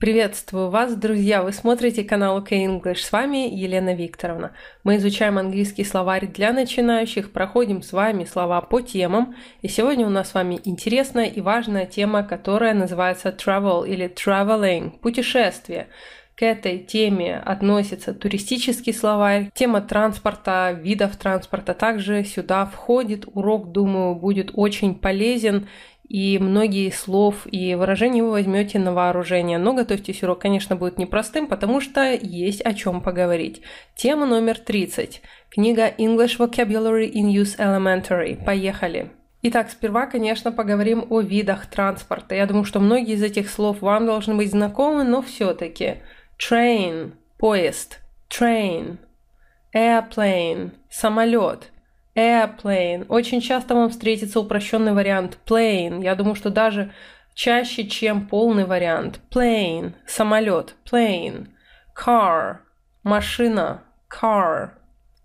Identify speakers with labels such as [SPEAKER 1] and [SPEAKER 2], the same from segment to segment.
[SPEAKER 1] Приветствую вас, друзья! Вы смотрите канал OK English. С вами Елена Викторовна. Мы изучаем английский словарь для начинающих, проходим с вами слова по темам. И сегодня у нас с вами интересная и важная тема, которая называется travel или traveling – путешествие. К этой теме относится туристический словарь, тема транспорта, видов транспорта. Также сюда входит урок, думаю, будет очень полезен и многие слов и выражения вы возьмете на вооружение. Но готовьтесь, урок, конечно, будет непростым, потому что есть о чем поговорить. Тема номер 30. Книга English Vocabulary in Use Elementary. Поехали! Итак, сперва, конечно, поговорим о видах транспорта. Я думаю, что многие из этих слов вам должны быть знакомы, но все-таки. Train – поезд. Train – airplane – самолет – airplane. Очень часто вам встретится упрощенный вариант plane. Я думаю, что даже чаще, чем полный вариант. Plane – самолет, plane. Car – машина, car.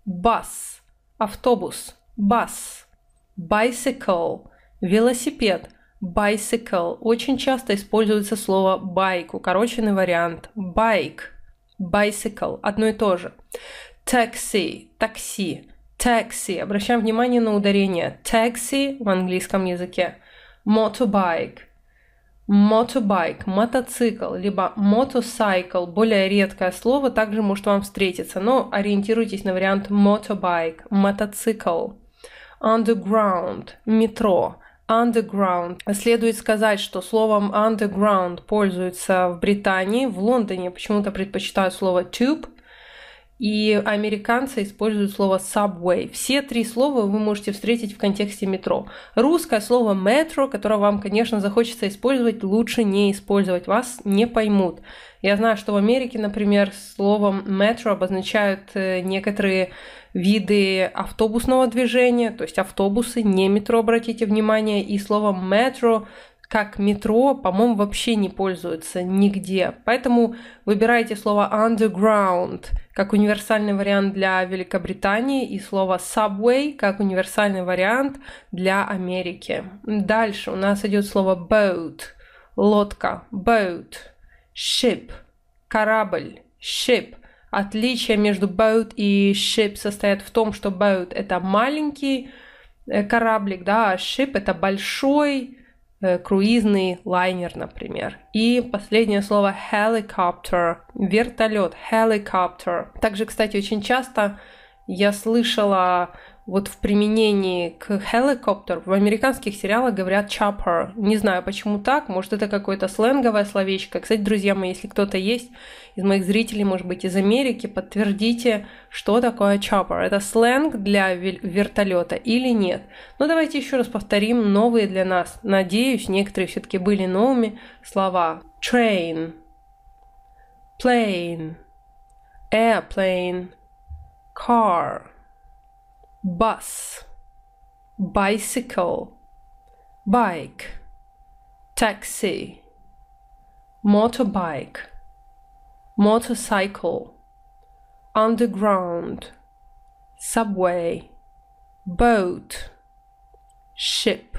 [SPEAKER 1] Bus – автобус, bus. Bicycle – велосипед, bicycle. Очень часто используется слово bike укороченный вариант bike, bicycle, одно и то же. Taxi – такси, Taxi. Обращаем внимание на ударение. Taxi в английском языке. Motorbike. Motorbike, мотоцикл, либо motorcycle, более редкое слово, также может вам встретиться, но ориентируйтесь на вариант motorbike, мотоцикл. Underground, метро, underground. Следует сказать, что словом underground пользуются в Британии, в Лондоне почему-то предпочитают слово tube, и американцы используют слово subway. Все три слова вы можете встретить в контексте метро. Русское слово метро, которое вам, конечно, захочется использовать, лучше не использовать, вас не поймут. Я знаю, что в Америке, например, словом метро обозначают э, некоторые виды автобусного движения, то есть автобусы, не метро, обратите внимание, и словом метро так метро, по-моему, вообще не пользуются нигде. Поэтому выбирайте слово underground как универсальный вариант для Великобритании и слово subway как универсальный вариант для Америки. Дальше у нас идет слово boat, лодка, boat, ship, корабль, ship. Отличие между boat и ship состоит в том, что boat это маленький э, кораблик, да, а ship это большой Э, круизный лайнер, например. И последнее слово helicopter, вертолет, helicopter. Также, кстати, очень часто я слышала вот в применении к helicopter в американских сериалах говорят chopper. Не знаю, почему так. Может, это какое-то сленговое словечко. Кстати, друзья мои, если кто-то есть из моих зрителей, может быть, из Америки, подтвердите, что такое chopper. Это сленг для вертолета или нет? Но ну, давайте еще раз повторим новые для нас. Надеюсь, некоторые все-таки были новыми слова. Train, plane, airplane, car – bus, bicycle, bike, taxi, motorbike, motorcycle, underground, subway, boat, ship,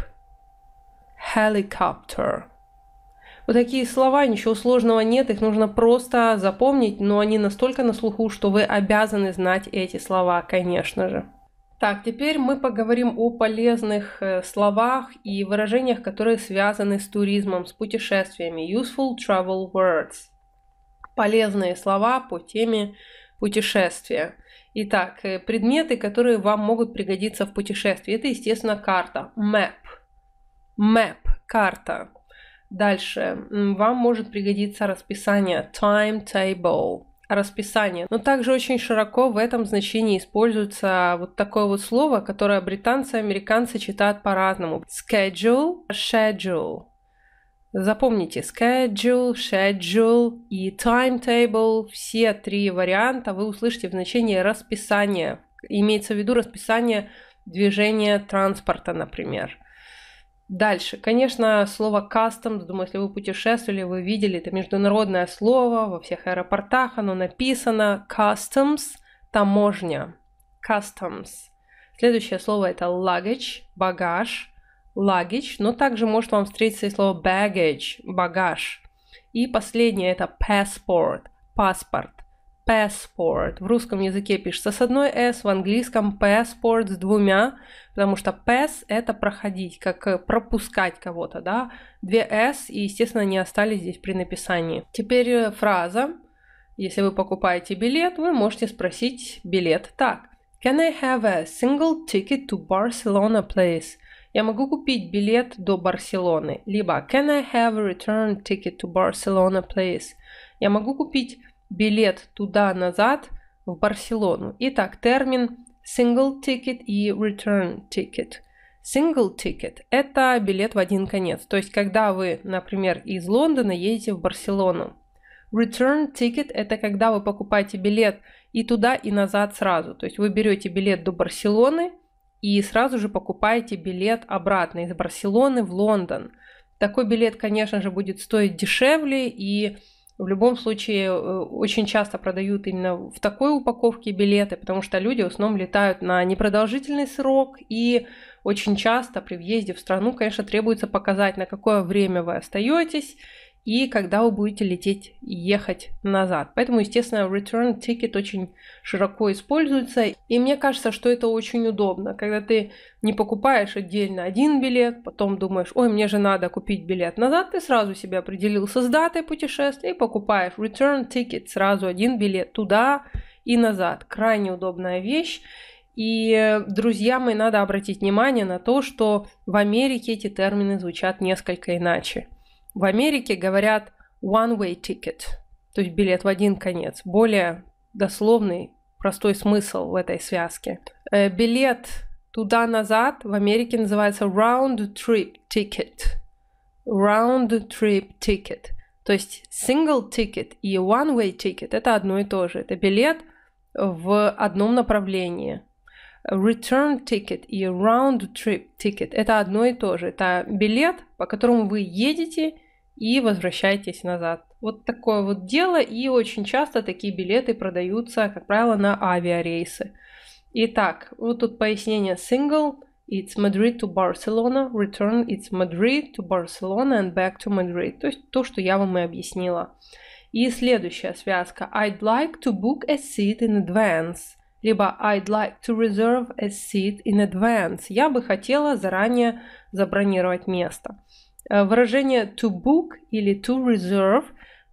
[SPEAKER 1] helicopter. Вот такие слова, ничего сложного нет, их нужно просто запомнить, но они настолько на слуху, что вы обязаны знать эти слова, конечно же. Так, теперь мы поговорим о полезных э, словах и выражениях, которые связаны с туризмом, с путешествиями. Useful travel words. Полезные слова по теме путешествия. Итак, э, предметы, которые вам могут пригодиться в путешествии. Это, естественно, карта. Map. Map. Карта. Дальше. Вам может пригодиться расписание. Timetable расписание. Но также очень широко в этом значении используется вот такое вот слово, которое британцы и американцы читают по-разному. Schedule, schedule. Запомните, schedule, schedule и timetable, все три варианта вы услышите в значении расписание. Имеется в виду расписание движения транспорта, например. Дальше, конечно, слово «customs», думаю, если вы путешествовали, вы видели, это международное слово, во всех аэропортах оно написано «customs», таможня, «customs». Следующее слово это luggage, багаж, luggage, но ну, также может вам встретиться и слово baggage, багаж. И последнее это passport, паспорт passport. В русском языке пишется с одной s, в английском passport с двумя, потому что pass это проходить, как э, пропускать кого-то, да. Две s и, естественно, не остались здесь при написании. Теперь э, фраза. Если вы покупаете билет, вы можете спросить билет так. Can I have a single ticket to Barcelona, please? Я могу купить билет до Барселоны. Либо Can I have a return ticket to Barcelona, please? Я могу купить билет туда-назад в Барселону. Итак, термин single ticket и return ticket. Single ticket – это билет в один конец. То есть, когда вы, например, из Лондона едете в Барселону. Return ticket – это когда вы покупаете билет и туда, и назад сразу. То есть, вы берете билет до Барселоны и сразу же покупаете билет обратно из Барселоны в Лондон. Такой билет, конечно же, будет стоить дешевле и в любом случае, э, очень часто продают именно в такой упаковке билеты, потому что люди в основном летают на непродолжительный срок, и очень часто при въезде в страну, конечно, требуется показать, на какое время вы остаетесь, и когда вы будете лететь ехать назад. Поэтому, естественно, return ticket очень широко используется. И мне кажется, что это очень удобно, когда ты не покупаешь отдельно один билет, потом думаешь, ой, мне же надо купить билет назад, ты сразу себе определился с датой путешествия и покупаешь return ticket, сразу один билет туда и назад. Крайне удобная вещь. И, друзья мои, надо обратить внимание на то, что в Америке эти термины звучат несколько иначе. В Америке говорят one-way ticket, то есть билет в один конец. Более дословный, простой смысл в этой связке. Э, билет туда-назад в Америке называется round-trip ticket. Round-trip ticket. То есть single ticket и one-way ticket – это одно и то же. Это билет в одном направлении. Return ticket и round-trip ticket – это одно и то же. Это билет, по которому вы едете – и возвращайтесь назад. Вот такое вот дело, и очень часто такие билеты продаются, как правило, на авиарейсы. Итак, вот тут пояснение single, it's Madrid to Barcelona, return it's Madrid to Barcelona and back to Madrid. То есть то, что я вам и объяснила. И следующая связка. I'd like to book a seat in advance. Либо I'd like to reserve a seat in advance. Я бы хотела заранее забронировать место. Э, выражение to book или to reserve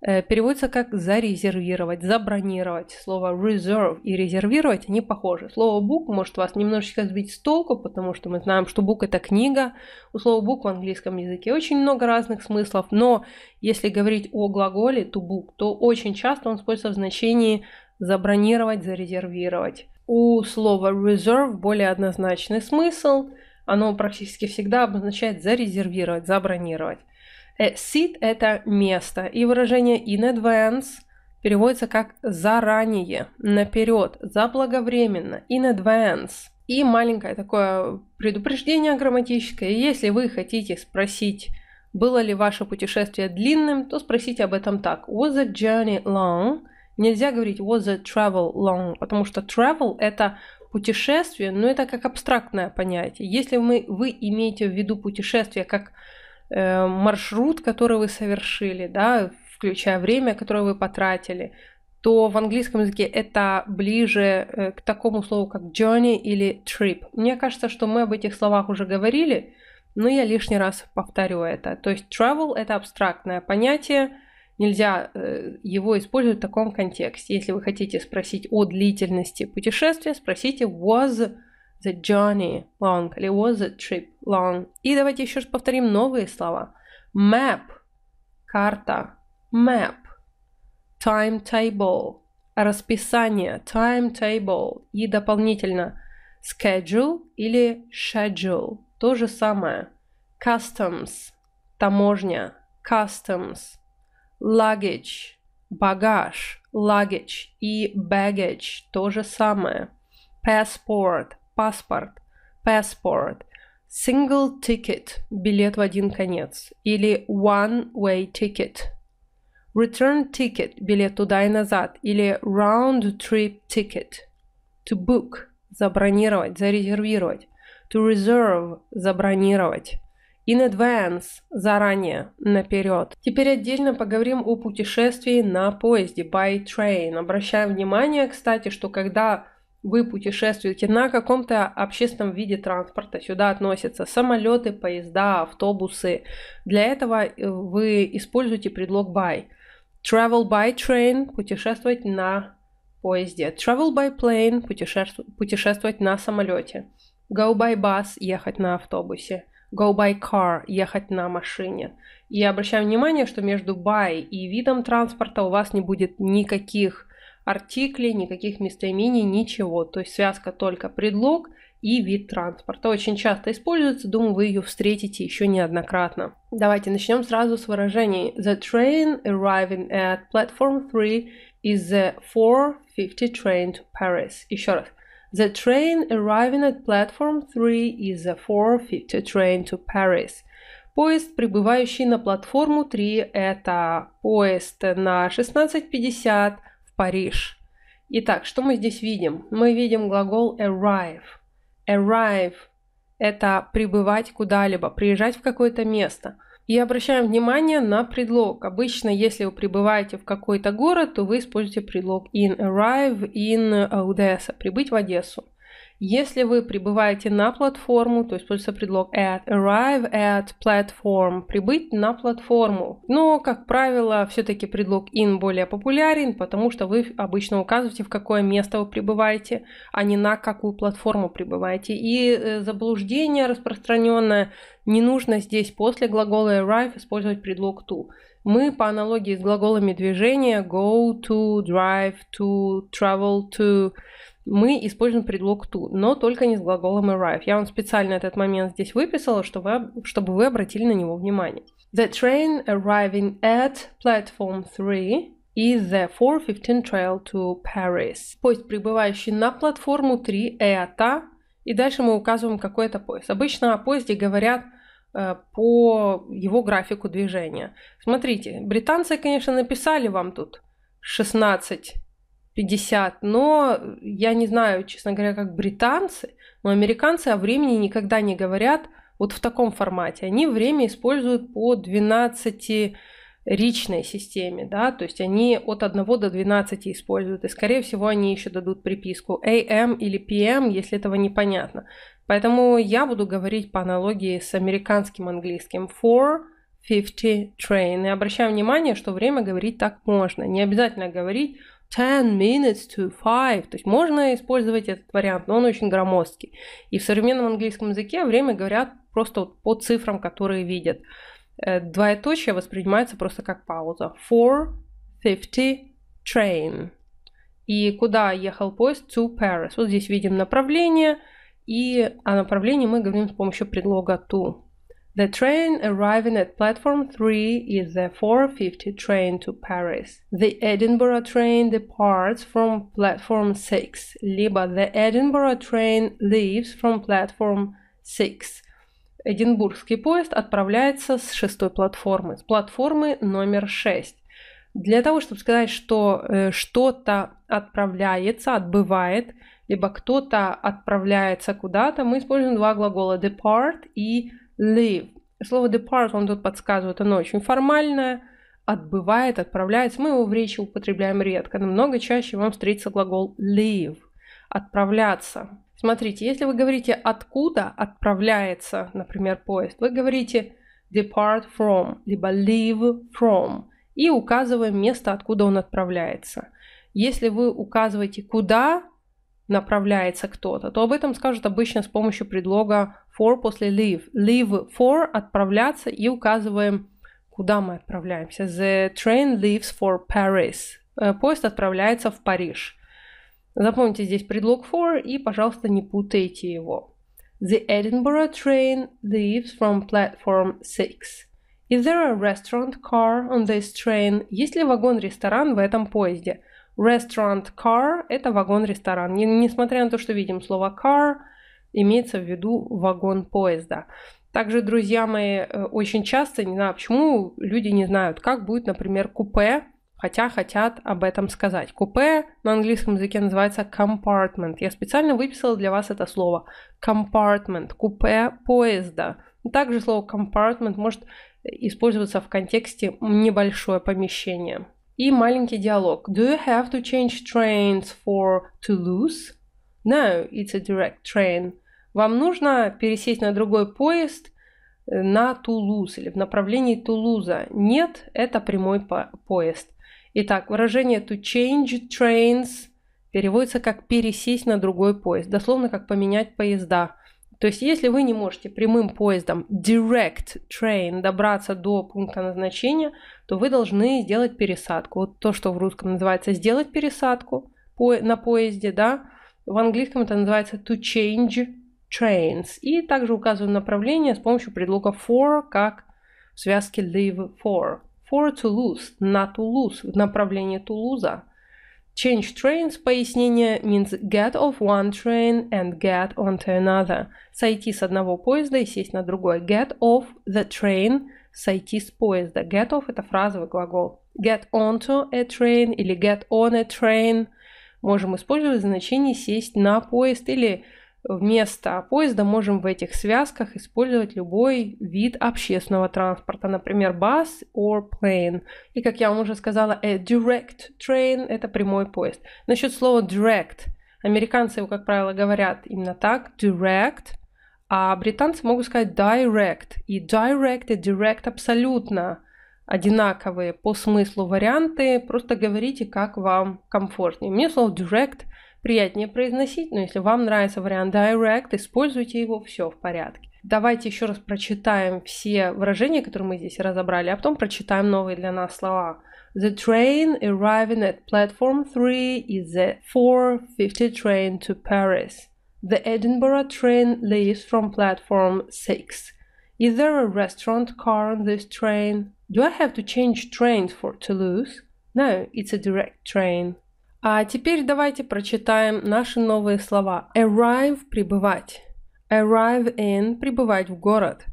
[SPEAKER 1] э, переводится как зарезервировать, забронировать. Слово reserve и резервировать, они похожи. Слово book может вас немножечко сбить с толку, потому что мы знаем, что book это книга. У слова book в английском языке очень много разных смыслов, но если говорить о глаголе to book, то очень часто он используется в значении забронировать, зарезервировать. У слова reserve более однозначный смысл – оно практически всегда обозначает «зарезервировать», «забронировать». Э, Seat – это место, и выражение in advance переводится как «заранее», «наперед», «заблаговременно», in advance. И маленькое такое предупреждение грамматическое. Если вы хотите спросить, было ли ваше путешествие длинным, то спросите об этом так. Was the journey long? Нельзя говорить was the travel long, потому что travel – это путешествие, но это как абстрактное понятие. Если мы, вы имеете в виду путешествие как э, маршрут, который вы совершили, да, включая время, которое вы потратили, то в английском языке это ближе э, к такому слову, как journey или trip. Мне кажется, что мы об этих словах уже говорили, но я лишний раз повторю это. То есть travel это абстрактное понятие, нельзя э, его использовать в таком контексте. Если вы хотите спросить о длительности путешествия, спросите was the journey long или was the trip long. И давайте еще раз повторим новые слова. Map – карта, map, timetable – расписание, timetable и дополнительно schedule или schedule – то же самое. Customs – таможня, customs – luggage, багаж, luggage и baggage то же самое. Passport, паспорт, passport. Single ticket, билет в один конец. Или one-way ticket, Return ticket – билет туда и назад или round trip ticket. To book – забронировать, зарезервировать. To reserve – забронировать in advance, заранее, наперед. Теперь отдельно поговорим о путешествии на поезде, by train. Обращаем внимание, кстати, что когда вы путешествуете на каком-то общественном виде транспорта, сюда относятся самолеты, поезда, автобусы. Для этого э, вы используете предлог by. Travel by train – путешествовать на поезде. Travel by plane – путешествовать на самолете. Go by bus – ехать на автобусе go by car, ехать на машине. И обращаю внимание, что между by и видом транспорта у вас не будет никаких артиклей, никаких местоимений, ничего. То есть связка только предлог и вид транспорта. Очень часто используется, думаю, вы ее встретите еще неоднократно. Давайте начнем сразу с выражений. The train arriving at platform 3 is the 450 train to Paris. Еще раз. The train arriving at platform 3 is a 4.50 train to Paris. Поезд, прибывающий на платформу 3, это поезд на 16.50 в Париж. Итак, что мы здесь видим? Мы видим глагол arrive. Arrive – это прибывать куда-либо, приезжать в какое-то место – и обращаем внимание на предлог. Обычно, если вы прибываете в какой-то город, то вы используете предлог in arrive in Odessa, прибыть в Одессу. Если вы прибываете на платформу, то используется предлог at, arrive at platform, прибыть на платформу. Но, как правило, все-таки предлог in более популярен, потому что вы обычно указываете, в какое место вы прибываете, а не на какую платформу прибываете. И э, заблуждение распространенное, не нужно здесь после глагола arrive использовать предлог to. Мы по аналогии с глаголами движения go to, drive to, travel to, мы используем предлог to, но только не с глаголом arrive. Я вам специально этот момент здесь выписала, чтобы вы, чтобы вы обратили на него внимание. The train arriving at platform 3 is The 415 Trail to Paris. Поезд, прибывающий на платформу 3, это, и дальше мы указываем, какой это поезд. Обычно о поезде говорят э, по его графику движения. Смотрите, британцы, конечно, написали вам тут 16 50, но я не знаю, честно говоря, как британцы, но американцы о времени никогда не говорят вот в таком формате. Они время используют по 12 ричной системе, да, то есть они от 1 до 12 используют, и скорее всего они еще дадут приписку AM или PM, если этого непонятно. Поэтому я буду говорить по аналогии с американским английским for 50 train. И обращаю внимание, что время говорить так можно. Не обязательно говорить 10 minutes to 5. То есть можно использовать этот вариант, но он очень громоздкий. И в современном английском языке время говорят просто вот по цифрам, которые видят. Э, двоеточие воспринимается просто как пауза. 4.50 train. И куда ехал поезд? To Paris. Вот здесь видим направление. И о направлении мы говорим с помощью предлога to. The train arriving at platform 3 is the 450 train to Paris. The Edinburgh train departs from platform 6, либо the Edinburgh train leaves from platform 6. Эдинбургский поезд отправляется с шестой платформы, с платформы номер 6. Для того, чтобы сказать, что э, что-то отправляется, отбывает, либо кто-то отправляется куда-то, мы используем два глагола depart и leave. Слово depart он тут подсказывает, оно очень формальное, отбывает, отправляется. Мы его в речи употребляем редко, намного чаще вам встретится глагол leave, отправляться. Смотрите, если вы говорите «откуда отправляется», например, поезд, вы говорите «depart from» либо «leave from» и указываем место, откуда он отправляется. Если вы указываете «куда», направляется кто-то, то об этом скажут обычно с помощью предлога for после leave. Leave for отправляться и указываем, куда мы отправляемся. The train leaves for Paris. Э, поезд отправляется в Париж. Запомните здесь предлог for и, пожалуйста, не путайте его. The Edinburgh train leaves from platform 6. Is there a restaurant car on this train? Есть ли вагон-ресторан в этом поезде? Restaurant car – это вагон-ресторан. Несмотря на то, что видим слово car – имеется в виду вагон поезда. Также, друзья мои, э, очень часто, не знаю, почему люди не знают, как будет, например, купе, хотя хотят об этом сказать. Купе на английском языке называется compartment. Я специально выписала для вас это слово. Compartment, купе поезда. Также слово compartment может использоваться в контексте небольшое помещение. И маленький диалог. Do you have to change trains for Toulouse? No, it's a direct train вам нужно пересесть на другой поезд э, на Тулуз или в направлении Тулуза. Нет, это прямой по поезд. Итак, выражение to change trains переводится как пересесть на другой поезд, дословно как поменять поезда. То есть, если вы не можете прямым поездом direct train добраться до пункта назначения, то вы должны сделать пересадку. Вот то, что в русском называется сделать пересадку на поезде, да, в английском это называется to change trains. И также указываем направление с помощью предлога for, как в связке live for. For Toulouse, на Toulouse, в направлении Тулуза. Change trains, пояснение, means get off one train and get onto another. Сойти с одного поезда и сесть на другой. Get off the train, сойти с поезда. Get off – это фразовый глагол. Get onto a train или get on a train можем использовать значение сесть на поезд или вместо поезда можем в этих связках использовать любой вид общественного транспорта, например, bus or plane. И, как я вам уже сказала, a э, direct train – это прямой поезд. Насчет слова direct. Американцы его, как правило, говорят именно так – direct, а британцы могут сказать direct. И direct и direct абсолютно одинаковые по смыслу варианты, просто говорите, как вам комфортнее. Мне слово direct – приятнее произносить, но если вам нравится вариант direct, используйте его, все в порядке. Давайте еще раз прочитаем все выражения, которые мы здесь разобрали, а потом прочитаем новые для нас слова. The train arriving at platform 3 is the 4.50 train to Paris. The Edinburgh train leaves from platform 6. Is there a restaurant car on this train? Do I have to change trains for Toulouse? No, it's a direct train. А теперь давайте прочитаем наши новые слова. Arrive – прибывать. Arrive in – прибывать в город.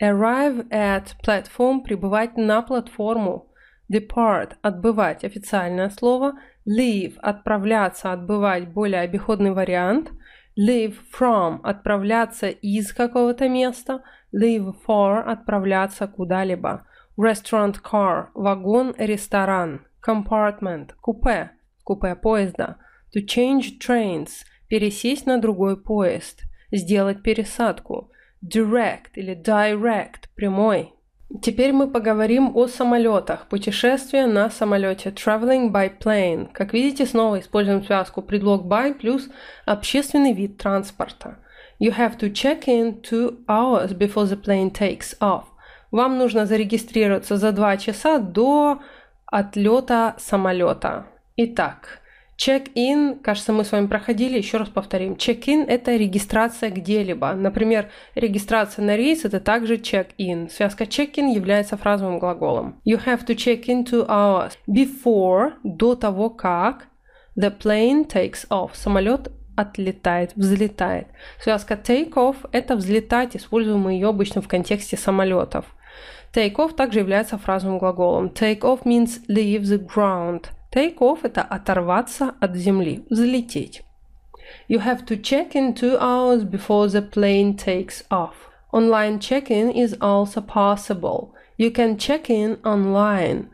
[SPEAKER 1] Arrive at – platform – прибывать на платформу. Depart – отбывать – официальное слово. Leave – отправляться, отбывать – более обиходный вариант. Leave from – отправляться из какого-то места. Leave for – отправляться куда-либо. Restaurant car – вагон, ресторан. Compartment – купе купе поезда, to change trains, пересесть на другой поезд, сделать пересадку, direct или direct, прямой. Теперь мы поговорим о самолетах. Путешествие на самолете. Traveling by plane. Как видите, снова используем связку предлог by плюс общественный вид транспорта. You have to check in two hours before the plane takes off. Вам нужно зарегистрироваться за два часа до отлета самолета. Итак, Чек-ин, кажется, мы с вами проходили, еще раз повторим. Чек-ин – это регистрация где-либо. Например, регистрация на рейс – это также чек-ин. Связка чек-ин является фразовым глаголом. You have to check into two hours before, до того как the plane takes off. Самолет отлетает, взлетает. Связка take off – это взлетать, используем мы ее обычно в контексте самолетов. Take off также является фразовым глаголом. Take off means leave the ground – Take-off – это оторваться от земли, взлететь. You have to check in two hours before the plane takes off. Online check-in is also possible. You can check in online.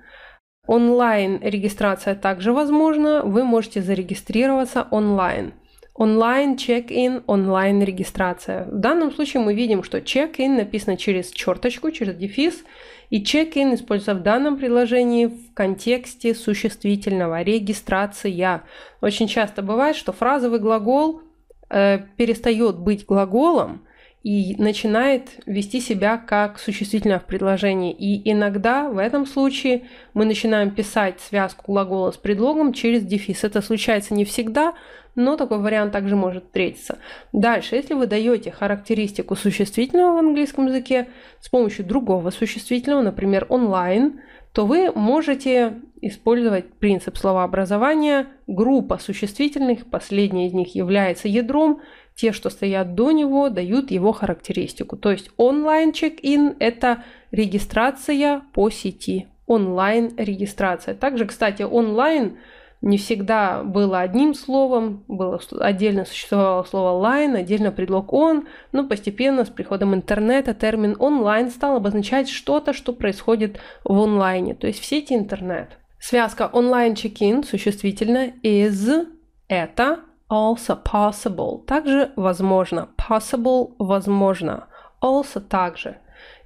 [SPEAKER 1] Онлайн регистрация также возможна. Вы можете зарегистрироваться онлайн. Онлайн check-in, онлайн регистрация. В данном случае мы видим, что check-in написано через черточку, через дефис, и check-in используется в данном приложении в контексте существительного регистрация. Очень часто бывает, что фразовый глагол э, перестает быть глаголом и начинает вести себя как существительное в предложении. И иногда в этом случае мы начинаем писать связку глагола с предлогом через дефис. Это случается не всегда, но такой вариант также может встретиться. Дальше, если вы даете характеристику существительного в английском языке с помощью другого существительного, например, онлайн, то вы можете использовать принцип словообразования. Группа существительных, последняя из них является ядром, те, что стоят до него, дают его характеристику. То есть онлайн чек-ин – это регистрация по сети, онлайн регистрация. Также, кстати, онлайн – не всегда было одним словом, было отдельно существовало слово «лайн», отдельно предлог «он», но постепенно с приходом интернета термин «онлайн» стал обозначать что-то, что происходит в онлайне, то есть в сети интернет. Связка онлайн чекин существительное is это also possible. Также возможно. Possible возможно. Also также.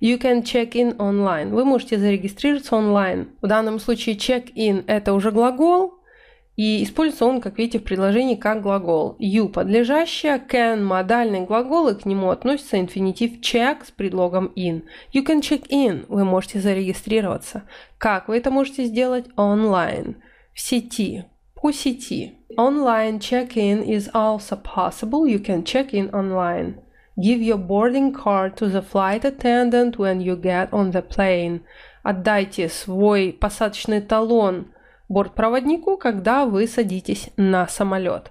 [SPEAKER 1] You can check in online. Вы можете зарегистрироваться онлайн. В данном случае check in это уже глагол, и используется он, как видите, в предложении как глагол. You подлежащее, can модальный глагол, и к нему относится инфинитив check с предлогом in. You can check in. Вы можете зарегистрироваться. Как вы это можете сделать? Online В сети. По сети. Online check-in is also possible. You can check in online. Give your boarding card to the flight attendant when you get on the plane. Отдайте свой посадочный талон – бортпроводнику, когда вы садитесь на самолет.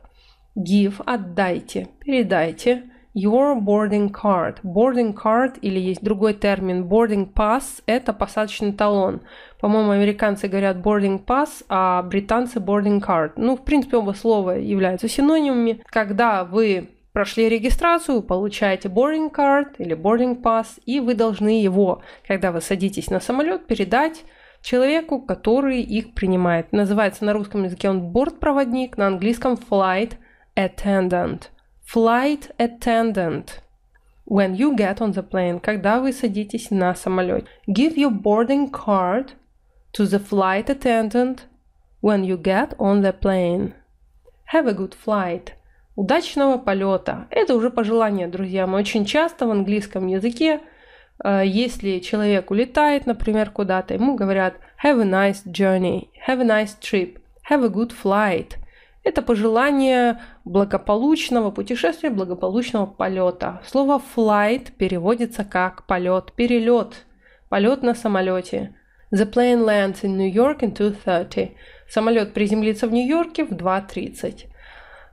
[SPEAKER 1] Give – отдайте, передайте. Your boarding card. Boarding card или есть другой термин boarding pass – это посадочный талон. По-моему, американцы говорят boarding pass, а британцы boarding card. Ну, в принципе, оба слова являются синонимами. Когда вы прошли регистрацию, получаете boarding card или boarding pass, и вы должны его, когда вы садитесь на самолет, передать человеку, который их принимает. Называется на русском языке он бортпроводник, на английском flight attendant. Flight attendant. When you get on the plane, когда вы садитесь на самолет. Give your boarding card to the flight attendant when you get on the plane. Have a good flight. Удачного полета. Это уже пожелание, друзья. Мы очень часто в английском языке Э, если человек улетает, например, куда-то, ему говорят have a nice journey, have a nice trip, have a good flight. Это пожелание благополучного путешествия, благополучного полета. Слово flight переводится как полет, перелет, полет на самолете. The plane lands in New York in 2.30. Самолет приземлится в Нью-Йорке в 2.30.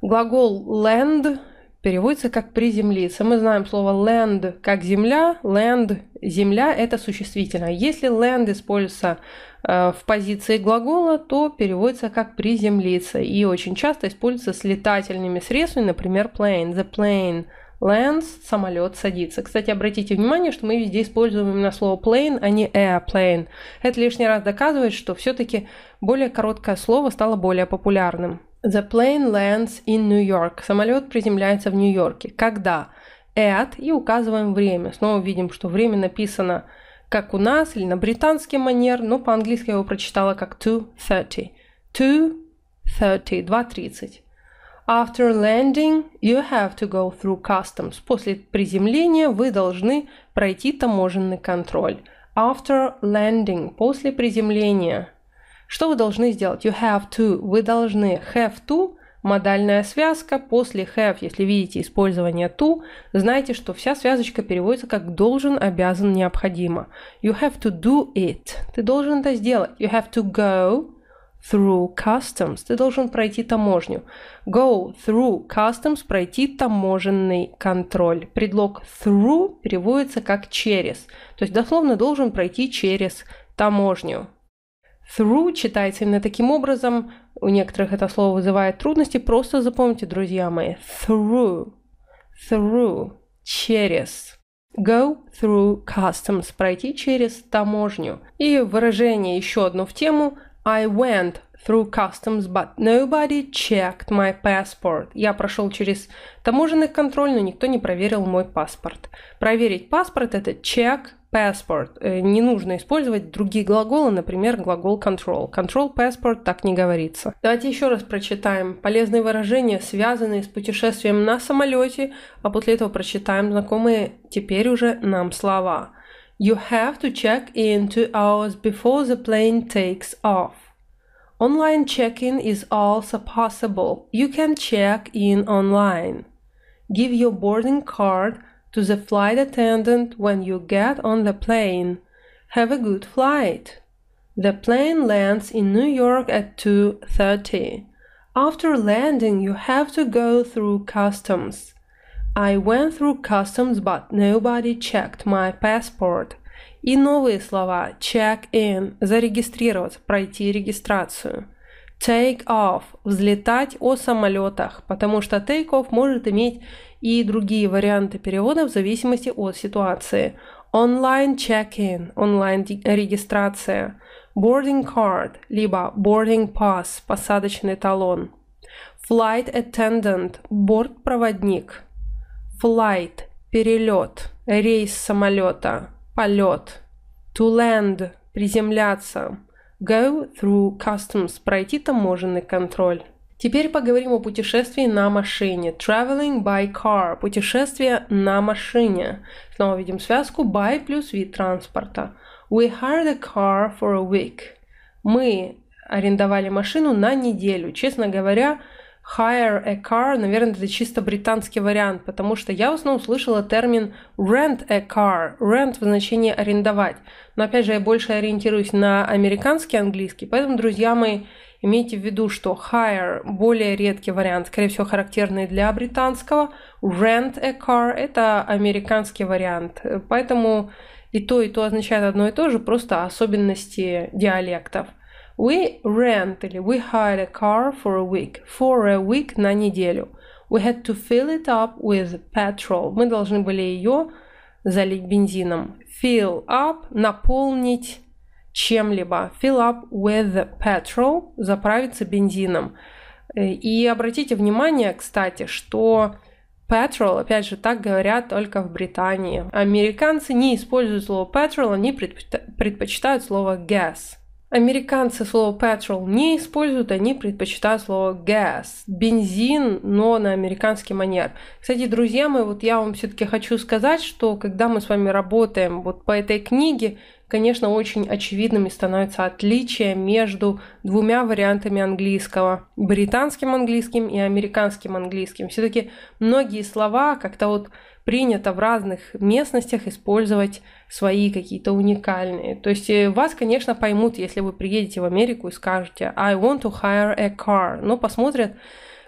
[SPEAKER 1] Глагол land переводится как приземлиться. Мы знаем слово land как земля. Land, земля – это существительное. Если land используется э, в позиции глагола, то переводится как приземлиться. И очень часто используется с летательными средствами, например, plane, the plane lands, самолет садится. Кстати, обратите внимание, что мы везде используем именно слово plane, а не airplane. Это лишний раз доказывает, что все-таки более короткое слово стало более популярным. The plane lands in New York. Самолет приземляется в Нью-Йорке. Когда? At и указываем время. Снова видим, что время написано как у нас или на британский манер, но по-английски я его прочитала как 2.30. 2.30, 2.30. After landing, you have to go through customs. После приземления вы должны пройти таможенный контроль. After landing, после приземления – что вы должны сделать? You have to. Вы должны have to модальная связка. После have, если видите использование to, знайте, что вся связочка переводится как должен, обязан, необходимо. You have to do it. Ты должен это сделать. You have to go through customs. Ты должен пройти таможню. Go through customs, пройти таможенный контроль. Предлог through переводится как через. То есть дословно должен пройти через таможню. Through читается именно таким образом. У некоторых это слово вызывает трудности. Просто запомните, друзья мои. Through. Through. Через go through customs, пройти через таможню. И выражение еще одно в тему I went through customs, but nobody checked my passport. Я прошел через таможенный контроль, но никто не проверил мой паспорт. Проверить паспорт – это check passport. Э, не нужно использовать другие глаголы, например, глагол control. Control passport так не говорится. Давайте еще раз прочитаем полезные выражения, связанные с путешествием на самолете, а после этого прочитаем знакомые теперь уже нам слова. You have to check in two hours before the plane takes off. Online check-in is also possible. You can check in online. Give your boarding card to the flight attendant when you get on the plane. Have a good flight. The plane lands in New York at 2:30. After landing, you have to go through customs. I went through customs, but nobody checked my passport. И новые слова check in – зарегистрироваться, пройти регистрацию. Take off – взлетать о самолетах, потому что take off может иметь и другие варианты перевода в зависимости от ситуации. Онлайн check-in, онлайн регистрация, boarding card, либо boarding pass, посадочный талон, flight attendant, бортпроводник, flight, перелет, рейс самолета, полет, to land, приземляться, go through customs, пройти таможенный контроль. Теперь поговорим о путешествии на машине. Traveling by car. Путешествие на машине. Снова видим связку by плюс вид транспорта. We hired a car for a week. Мы арендовали машину на неделю. Честно говоря, hire a car, наверное, это чисто британский вариант, потому что я в основном услышала термин rent a car, rent в значении арендовать. Но опять же, я больше ориентируюсь на американский английский, поэтому, друзья мои, Имейте в виду, что hire – более редкий вариант, скорее всего, характерный для британского. Rent a car – это американский вариант. Поэтому и то, и то означает одно и то же, просто особенности диалектов. We rent или we hire a car for a week. For a week на неделю. We had to fill it up with petrol. Мы должны были ее залить бензином. Fill up – наполнить чем-либо. Fill up with petrol, заправиться бензином. Э, и обратите внимание, кстати, что petrol, опять же, так говорят только в Британии. Американцы не используют слово petrol, они предпочитают слово gas. Американцы слово petrol не используют, они предпочитают слово gas, бензин, но на американский манер. Кстати, друзья мои, вот я вам все-таки хочу сказать, что когда мы с вами работаем вот по этой книге, конечно, очень очевидными становятся отличия между двумя вариантами английского – британским английским и американским английским. Все-таки многие слова как-то вот принято в разных местностях использовать свои какие-то уникальные. То есть э, вас, конечно, поймут, если вы приедете в Америку и скажете «I want to hire a car», но ну, посмотрят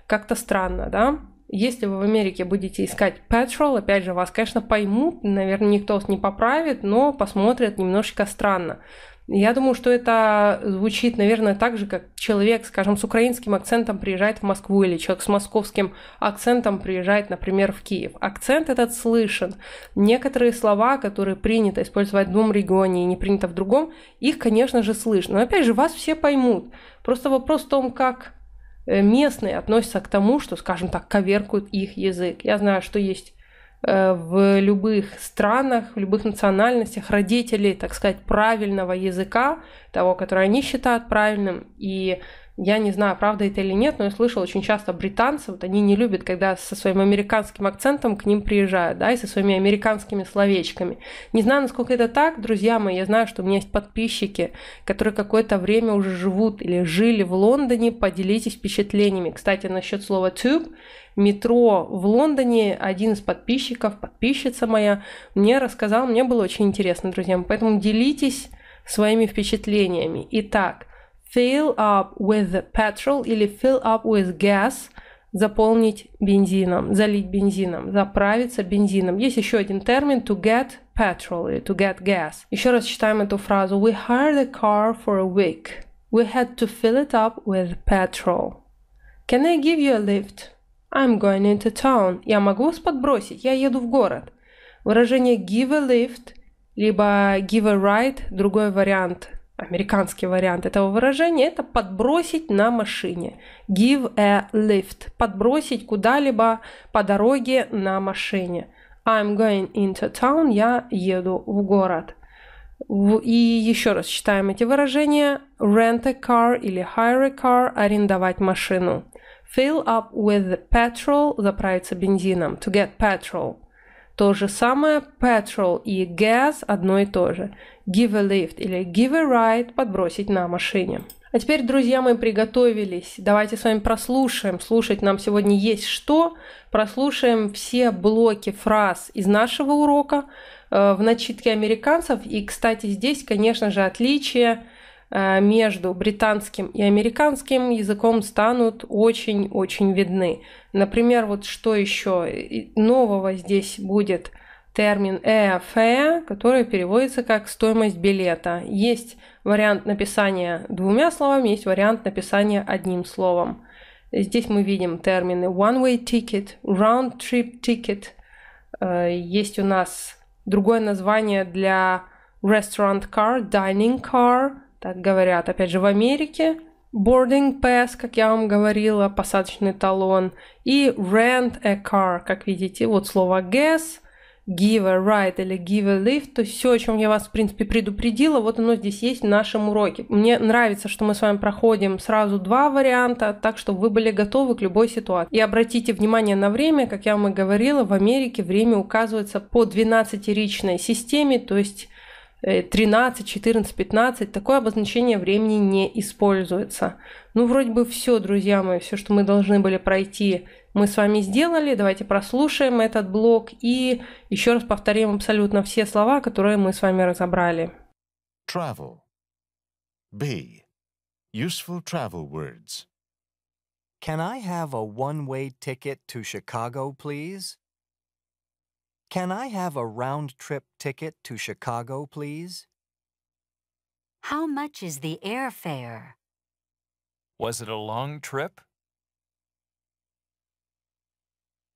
[SPEAKER 1] как-то странно, да? Если вы в Америке будете искать Patrol, опять же, вас, конечно, поймут, наверное, никто вас не поправит, но посмотрят немножечко странно. Я думаю, что это звучит, наверное, так же, как человек, скажем, с украинским акцентом приезжает в Москву или человек с московским акцентом приезжает, например, в Киев. Акцент этот слышен. Некоторые слова, которые принято использовать в одном регионе и не принято в другом, их, конечно же, слышно. Но опять же, вас все поймут. Просто вопрос в том, как Э, местные относятся к тому, что, скажем так, коверкуют их язык. Я знаю, что есть э, в любых странах, в любых национальностях родители, так сказать, правильного языка, того, который они считают правильным, и я не знаю, правда это или нет, но я слышал очень часто британцев, вот они не любят, когда со своим американским акцентом к ним приезжают, да, и со своими американскими словечками. Не знаю, насколько это так, друзья мои, я знаю, что у меня есть подписчики, которые какое-то время уже живут или жили в Лондоне, поделитесь впечатлениями. Кстати, насчет слова tube, метро в Лондоне, один из подписчиков, подписчица моя, мне рассказал, мне было очень интересно, друзья, поэтому делитесь своими впечатлениями. Итак, fill up with petrol или fill up with gas заполнить бензином, залить бензином, заправиться бензином. Есть еще один термин to get petrol или to get gas. Еще раз читаем эту фразу. We hired a car for a week. We had to fill it up with petrol. Can I give you a lift? I'm going into town. Я могу вас подбросить? Я еду в город. Выражение give a lift либо give a ride, другой вариант – американский вариант этого выражения, это подбросить на машине. Give a lift. Подбросить куда-либо по дороге на машине. I'm going into town. Я еду в город. И еще раз читаем эти выражения. Rent a car или hire a car. Арендовать машину. Fill up with petrol. Заправиться бензином. To get petrol – то же самое petrol и gas одно и то же. Give a lift или give a ride – подбросить на машине. А теперь, друзья мои, приготовились. Давайте с вами прослушаем. Слушать нам сегодня есть что. Прослушаем все блоки фраз из нашего урока э, в начитке американцев. И, кстати, здесь, конечно же, отличие – Э, между британским и американским языком станут очень-очень видны. Например, вот что еще нового здесь будет термин EFE, «Э э», который переводится как стоимость билета. Есть вариант написания двумя словами, есть вариант написания одним словом. Здесь мы видим термины one-way ticket, round-trip ticket. Есть у нас другое название для restaurant car, dining car – так говорят. Опять же, в Америке boarding pass, как я вам говорила, посадочный талон, и rent a car, как видите, вот слово guess, give a ride или give a lift, то есть все, о чем я вас, в принципе, предупредила, вот оно здесь есть в нашем уроке. Мне нравится, что мы с вами проходим сразу два варианта, так что вы были готовы к любой ситуации. И обратите внимание на время, как я вам и говорила, в Америке время указывается по 12 речной системе, то есть 13, 14, 15, такое обозначение времени не используется. Ну, вроде бы все, друзья мои, все, что мы должны были пройти, мы с вами сделали. Давайте прослушаем этот блок и еще раз повторим абсолютно все слова, которые мы с вами разобрали. Travel. B. Useful travel words. Can I have a one-way ticket to Chicago, please? Can I have a round trip ticket to Chicago, please? How much is the airfare? Was it a long trip?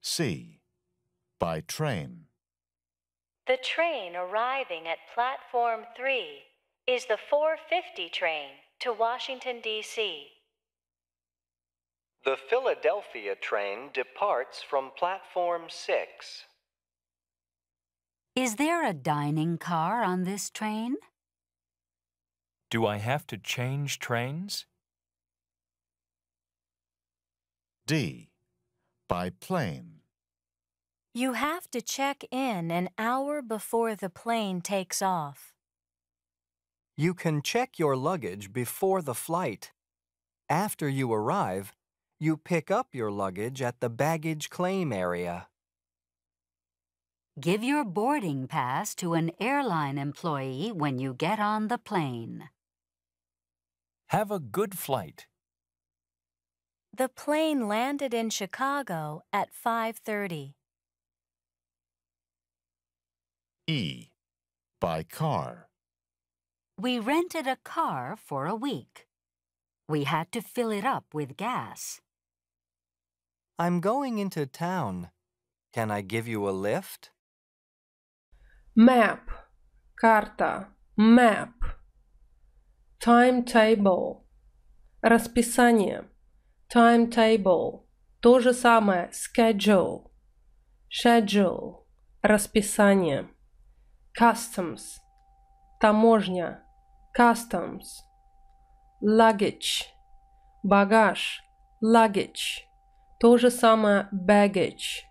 [SPEAKER 1] C. By train. The train arriving at platform 3 is the 450 train to Washington, D.C. The Philadelphia train departs from platform 6. Is there a dining car on this train? Do I have to change trains? D. By plane. You have to check in an hour before the plane takes off. You can check your luggage before the flight. After you arrive, you pick up your luggage at the baggage claim area. Give your boarding pass to an airline employee when you get on the plane. Have a good flight. The plane landed in Chicago at 5:30. E. By car. We rented a car for a week. We had to fill it up with gas. I'm going into town. Can I give you a lift? map – карта, map. Timetable – расписание, timetable. То же самое schedule, schedule – расписание. Customs – таможня, customs. Luggage – багаж, luggage. То же самое baggage.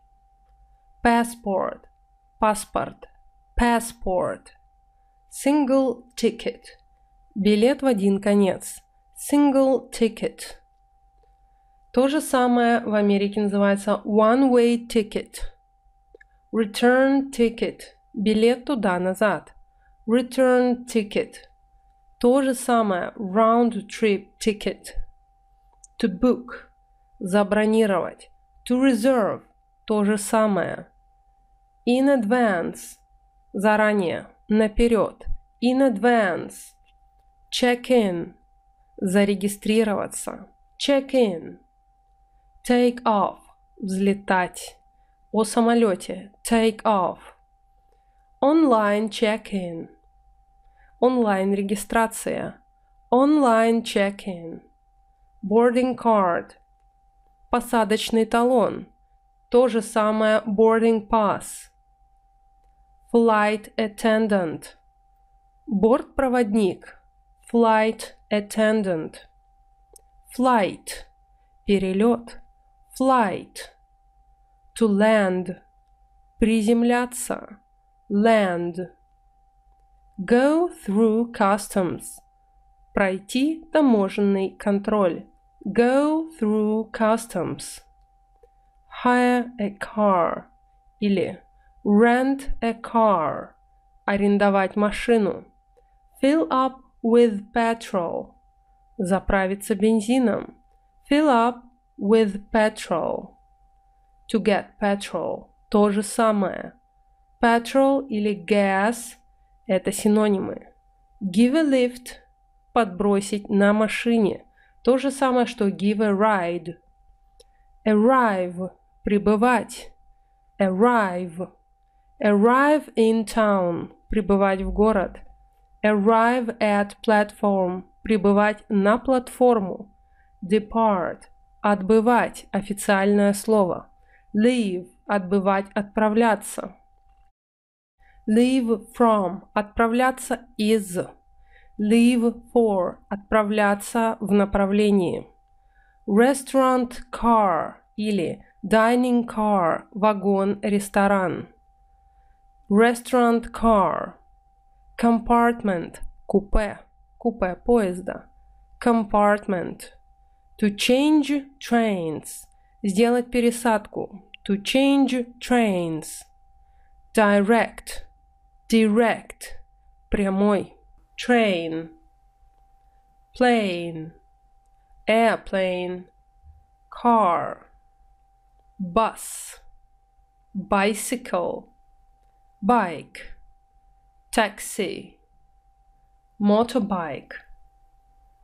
[SPEAKER 1] Passport – паспорт passport, single ticket, билет в один конец, single ticket. То же самое в Америке называется one-way ticket, return ticket, билет туда-назад, return ticket. То же самое round-trip ticket, to book, забронировать, to reserve, то же самое. In advance – заранее, наперед, in advance, check in, зарегистрироваться, check in, take off, взлетать, о самолете, take off, online check-in, онлайн регистрация, online check-in, boarding card, посадочный талон, то же самое boarding pass – Flight attendant. Бортпроводник. Flight attendant. Flight. Перелет. Flight. To land. Приземляться. Land. Go through customs. Пройти таможенный контроль. Go through customs. Hire a car. Или Rent a car. Арендовать машину. Fill up with petrol. Заправиться бензином. Fill up with petrol. To get petrol. То же самое. Petrol или gas – это синонимы. Give a lift – подбросить на машине. То же самое, что give a ride. Arrive – прибывать. Arrive – Arrive in town – прибывать в город. Arrive at platform – прибывать на платформу. Depart – отбывать – официальное слово. Leave – отбывать, отправляться. Leave from – отправляться из. Leave for – отправляться в направлении. Restaurant car или dining car – вагон-ресторан. Restaurant car. Compartment. Coupe. Coupe поезда. Compartment. To change trains. Сделать пересадку. To change trains. Direct. Direct. Прямой. Train. Plane. Airplane. Car. Bus. Bicycle bike taxi motorbike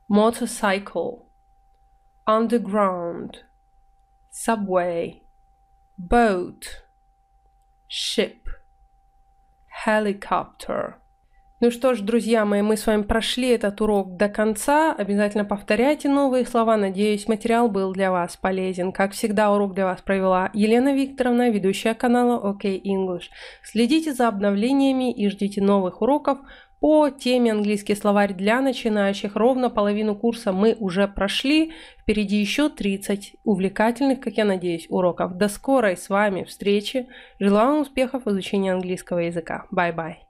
[SPEAKER 1] motorcycle underground subway boat ship helicopter Ну что ж, друзья мои, мы с вами прошли этот урок до конца. Обязательно повторяйте новые слова. Надеюсь, материал был для вас полезен. Как всегда, урок для вас провела Елена Викторовна, ведущая канала OK English. Следите за обновлениями и ждите новых уроков по теме английский словарь для начинающих. Ровно половину курса мы уже прошли. Впереди еще 30 увлекательных, как я надеюсь, уроков. До скорой с вами встречи. Желаю вам успехов в изучении английского языка. Бай-бай.